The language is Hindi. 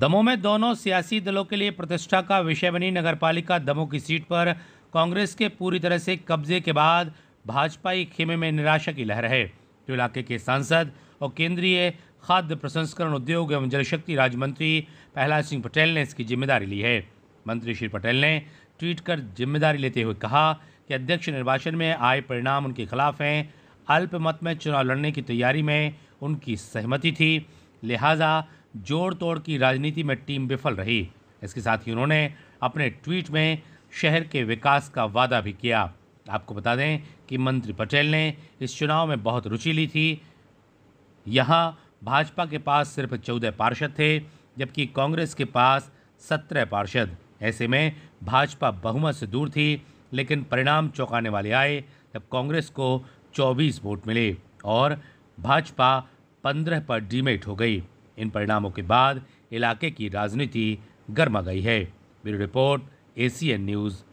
दमो में दोनों सियासी दलों के लिए प्रतिष्ठा का विषय बनी नगरपालिका दमोह की सीट पर कांग्रेस के पूरी तरह से कब्जे के बाद ही खेमे में निराशा की लहर है जो इलाके के सांसद और केंद्रीय खाद्य प्रसंस्करण उद्योग एवं जलशक्ति राज्य मंत्री प्रहलाद सिंह पटेल ने इसकी जिम्मेदारी ली है मंत्री श्री पटेल ने ट्वीट कर जिम्मेदारी लेते हुए कहा कि अध्यक्ष निर्वाचन में आए परिणाम उनके खिलाफ हैं अल्पमत में चुनाव लड़ने की तैयारी में उनकी सहमति थी लिहाजा जोड़ तोड़ की राजनीति में टीम विफल रही इसके साथ ही उन्होंने अपने ट्वीट में शहर के विकास का वादा भी किया आपको बता दें कि मंत्री पटेल ने इस चुनाव में बहुत रुचि ली थी यहाँ भाजपा के पास सिर्फ चौदह पार्षद थे जबकि कांग्रेस के पास सत्रह पार्षद ऐसे में भाजपा बहुमत से दूर थी लेकिन परिणाम चौंकाने वाले आए जब कांग्रेस को 24 वोट मिले और भाजपा 15 पर डीमेट हो गई इन परिणामों के बाद इलाके की राजनीति गर्मा गई है ब्यूरो रिपोर्ट एसीएन न्यूज़